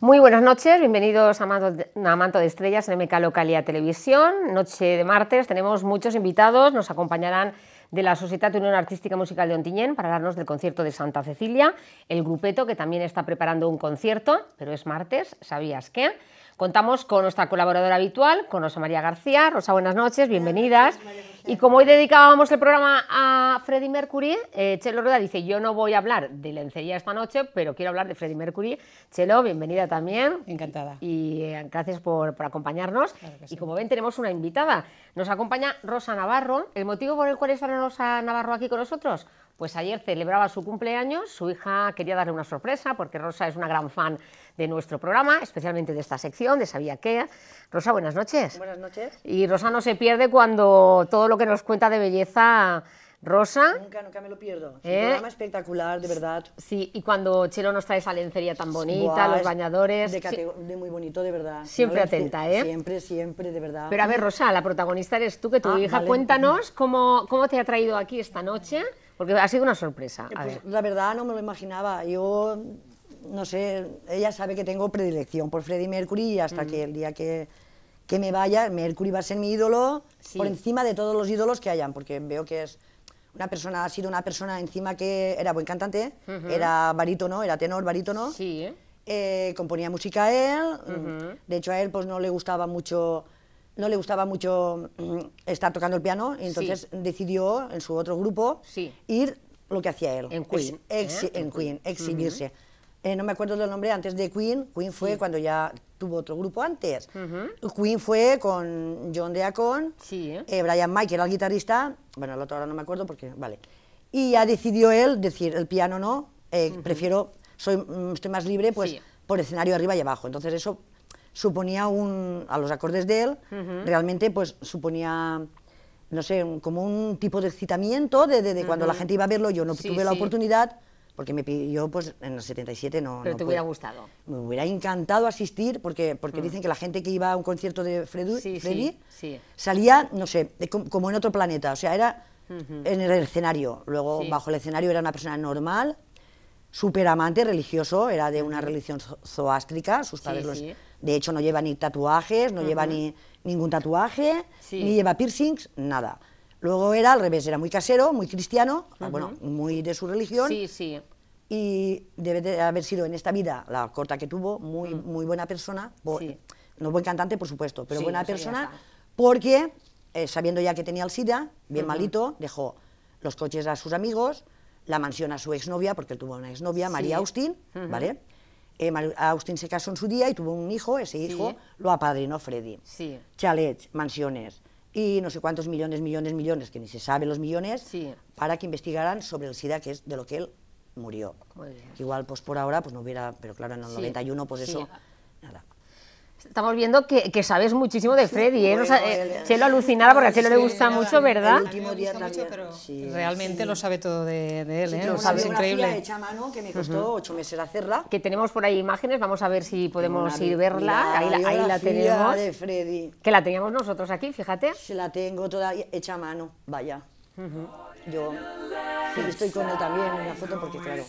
Muy buenas noches, bienvenidos a Manto de Estrellas en MK Localía Televisión. Noche de martes, tenemos muchos invitados, nos acompañarán de la Sociedad Unión Artística Musical de Ontiñén para hablarnos del concierto de Santa Cecilia, el grupeto que también está preparando un concierto, pero es martes, ¿sabías qué? Contamos con nuestra colaboradora habitual, con Rosa María García. Rosa, buenas noches, bienvenidas. Y como hoy dedicábamos el programa a Freddie Mercury, eh, Chelo Rueda dice, yo no voy a hablar de lencería esta noche, pero quiero hablar de Freddie Mercury. Chelo, bienvenida también. Encantada. Y eh, gracias por, acompañarnos. Y como ven, tenemos una invitada. Nos acompaña Rosa Navarro. ¿El motivo por el cual está Rosa Navarro aquí con nosotros? Pues ayer celebraba su cumpleaños, su hija quería darle una sorpresa porque Rosa es una gran fan de nuestro programa, especialmente de esta sección, de Sabía qué. Rosa, buenas noches. Buenas noches. Y Rosa no se pierde cuando todo lo que nos cuenta de belleza Rosa. Nunca, nunca me lo pierdo. Es un ¿Eh? programa espectacular, de verdad. Sí, y cuando Chelo nos trae esa lencería tan bonita, los bañadores. De, muy bonito, de verdad. Siempre atenta, ¿eh? Siempre, siempre, de verdad. Pero a ver, Rosa, la protagonista eres tú, que tu ah, hija. Cuéntanos cómo, cómo te ha traído aquí esta noche porque ha sido una sorpresa. Eh, pues, la verdad no me lo imaginaba. Yo, no sé, ella sabe que tengo predilección por Freddie Mercury y hasta mm. que el día que, me vaya, Mercury va a ser mi ídolo por encima de todos los ídolos que hayan, porque veo que es una persona, ha sido una persona encima que era buen cantante, era barítono, era tenor barítono. Sí. Eh, componía música a él, de hecho a él pues no le gustaba mucho no le gustaba mucho mm, estar tocando el piano y entonces decidió en su otro grupo ir lo que hacía él. En Queen. Ex, ah, en, Queen, exhibirse. Eh, no me acuerdo del nombre antes de Queen. Queen fue cuando ya tuvo otro grupo antes. Queen fue con John Deacon, eh, Brian May, era el guitarrista. Bueno, el otro ahora no me acuerdo porque. Vale. Y ya decidió él decir: el piano no, eh, prefiero, soy, mm, estoy más libre, pues por escenario arriba y abajo. Entonces eso suponía un, a los acordes de él, realmente pues suponía, no sé, como un tipo de excitamiento de, cuando la gente iba a verlo, yo no tuve la oportunidad, porque me pidió, pues en el 77 no... Pero te hubiera gustado. Me hubiera encantado asistir, porque, porque mm. dicen que la gente que iba a un concierto de Freddie Freddy salía, no sé, como en otro planeta, o sea, era en el escenario, luego bajo el escenario era una persona normal, súper amante religioso, era de una religión zoástrica, sus padres los, de hecho no lleva ni tatuajes, no lleva ni ningún tatuaje, ni lleva piercings, nada. Luego era al revés, era muy casero, muy cristiano, ah, bueno, muy de su religión. Sí, sí. Y debe de haber sido en esta vida, la corta que tuvo, muy, mm. muy buena persona, no buen cantante, por supuesto, pero buena persona, porque eh, sabiendo ya que tenía el SIDA, bien malito, dejó los coches a sus amigos, la menciona a su exnovia, porque él tuvo una exnovia, sí. María Austin, uh -huh. ¿vale? Eh, Austin se casó en su día y tuvo un hijo, ese hijo lo apadrinó Freddy. Sí. Chalets, mansiones y no sé cuántos millones, millones, millones, que ni se saben los millones, sí. para que investigaran sobre el SIDA, que es de lo que él murió. Igual, pues por ahora, pues no hubiera, pero claro, en el 91, pues eso, nada. Estamos viendo que, que, sabes muchísimo de Freddy, ¿eh? eh, se lo alucinaba porque a Chelo le gusta mucho, ¿verdad? El último también. pero realmente lo sabe todo de, él, sí, ¿eh? Lo sabe. Es increíble. hecha a mano que me costó ocho meses hacerla. Que tenemos por ahí imágenes, vamos a ver si podemos ir ir verla. Ahí la, ahí la tenemos. de Freddy. Que la teníamos nosotros aquí, fíjate. Se la tengo toda hecha a mano, vaya. Yo estoy con él también en la foto, porque claro.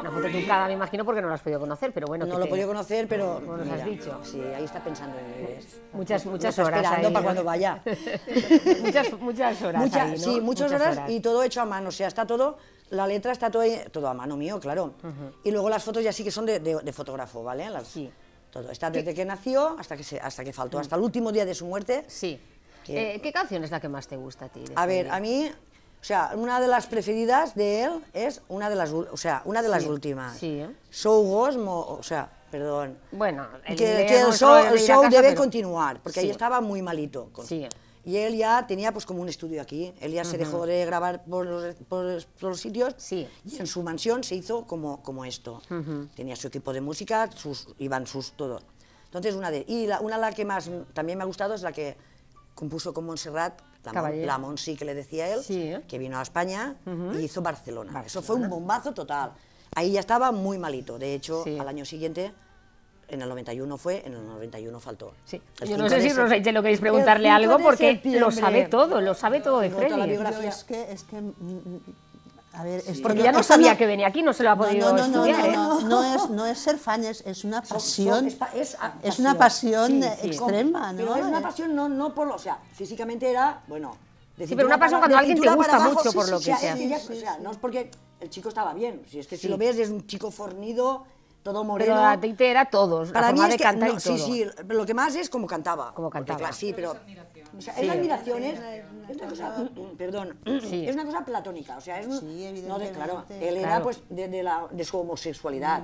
Una foto tucada, me imagino, porque no la has podido conocer, pero bueno. No lo he podido conocer, pero. Como nos has dicho. Sí, ahí está pensando en él. Muchas, muchas horas. Esperando para cuando vaya. muchas, muchas horas. Sí, muchas, horas, y todo hecho a mano. O sea, está todo. La letra está todo, todo a mano mío, claro. Y luego las fotos ya sí que son de, fotógrafo, ¿vale? sí. Todo. Está desde que nació hasta que, se, hasta que faltó, mm. hasta el último día de su muerte. Sí. Eh, ¿Qué canción es la que más te gusta a ti? A ver, a mí o sea, una de las preferidas de él es una de las, o sea, una de las últimas. Sí, Show Gosmo, o sea, perdón. Bueno, el que, el show, debe continuar, porque ahí estaba muy malito. Sí. Y él ya tenía pues como un estudio aquí, él ya se dejó de grabar por los, sitios sí. y en su mansión se hizo como, como esto. Tenía su equipo de música, sus, iban sus todo. Entonces una de... Y la, una la que más también me ha gustado es la que compuso con Montserrat, la monsi que le decía él, que vino a España y hizo Barcelona. Eso fue un bombazo total. Ahí ya estaba muy malito. De hecho, al año siguiente en el 91 fue, en el 91 faltó. Yo no sé si lo queréis preguntarle algo porque lo sabe todo, lo sabe todo de Freddy. La biografía es que mm, mm, porque ya no sabía que venía aquí, no se lo ha podido no, no, estudiar. ¿eh? No, no, es, no es ser fan, es, una pasión. es, es, una pasión extrema, ¿no? Pero es una pasión no, no por lo. O sea, físicamente era, bueno. sí, pero una pasión cuando alguien te gusta mucho, por lo que sea. sea, no es porque el chico estaba bien. Si es que si lo ves, es un chico fornido todo moreno. Pero a era todos, para mí es que, cantar Sí, sí, lo que más es como cantaba. Como cantaba. sí, pero... Es admiración, es, una cosa, mm, perdón, es una cosa platónica, o sea, no de, claro, él era pues de, su homosexualidad,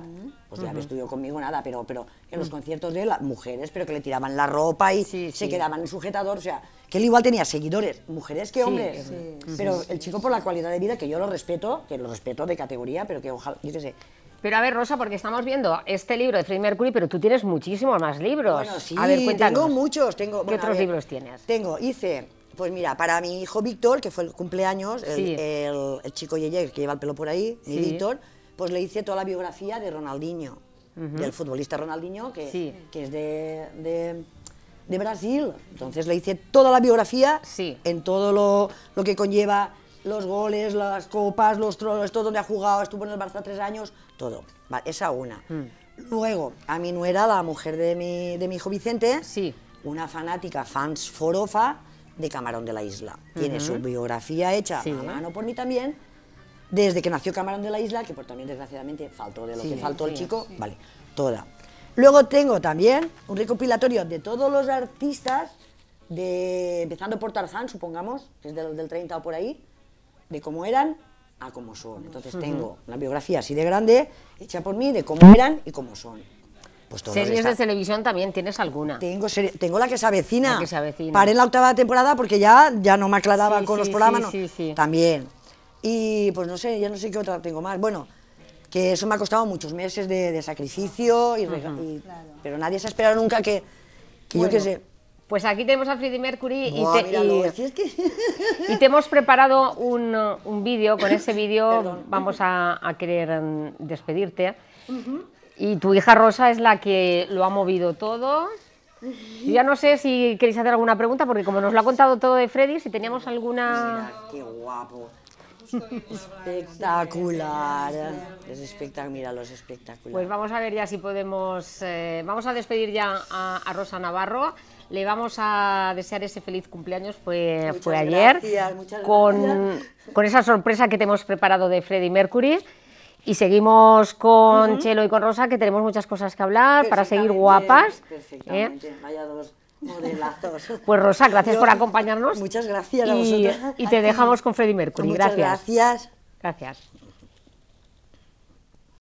pues ya no estudió conmigo nada, pero, pero en los mm. conciertos de las mujeres, pero que le tiraban la ropa y se quedaban en sujetador, o sea, que él igual tenía seguidores, mujeres que hombres, pero el chico por la cualidad de vida, que yo lo respeto, que lo respeto de categoría, pero que ojalá, yo qué sé, pero a ver, Rosa, porque estamos viendo este libro de Freddie Mercury, pero tú tienes muchísimos más libros. sí, a ver, tengo muchos. Tengo, ¿Qué otros libros tienes? Tengo, hice pues mira, para mi hijo Víctor, que fue el cumpleaños, el, chico Yeye, que lleva el pelo por ahí, mi Víctor, pues le hice toda la biografía de Ronaldinho, del futbolista Ronaldinho, que, que es de, de, Brasil. Entonces le hice toda la biografía en todo lo, lo que conlleva los goles, las copas, los tronos, todo donde ha jugado, estuvo en el Barça tres años, todo. esa una. Hmm. Luego, a mi nuera, la mujer de mi, hijo Vicente, sí. una fanática, fans forofa de Camarón de la Isla. Tiene su biografía hecha a mano por mí también, desde que nació Camarón de la Isla, que por también desgraciadamente faltó de lo que faltó el chico, vale, toda. Luego tengo también un recopilatorio de todos los artistas, de, empezando por Tarzán, supongamos, que es del, del 30 o por ahí, de cómo eran a cómo son. Entonces tengo una biografía así de grande, hecha por mí, de cómo eran y cómo son. Pues series de televisión también tienes alguna. Tengo, tengo la que se avecina. La que Paré en la octava temporada porque ya, ya no me aclaraba con los programas. Sí, También. Y pues no sé, ya no sé qué otra tengo más. Bueno, que eso me ha costado muchos meses de, sacrificio, y, pero nadie se ha esperado nunca que, que yo qué sé pues aquí tenemos a Freddy Mercury y, te, hemos preparado un, uh, vídeo. Con ese vídeo vamos a, querer um, despedirte. Y tu hija Rosa es la que lo ha movido todo. ya no sé si queréis hacer alguna pregunta, porque como nos lo ha contado todo de Freddy, si teníamos alguna... qué guapo. Espectacular. Es espectacular. Mira los espectaculares. Pues vamos a ver ya si podemos. Eh, vamos a despedir ya a, Rosa Navarro. Le vamos a desear ese feliz cumpleaños. Fue, fue ayer. con, esa sorpresa que te hemos preparado de Freddy Mercury. Y seguimos con Chelo y con Rosa, que tenemos muchas cosas que hablar para seguir guapas. Perfectamente. ¿eh? Vaya dos pues Rosa, gracias por acompañarnos. Muchas gracias y, a Y te dejamos con Freddy Mercury. Muchas gracias. Gracias. gracias.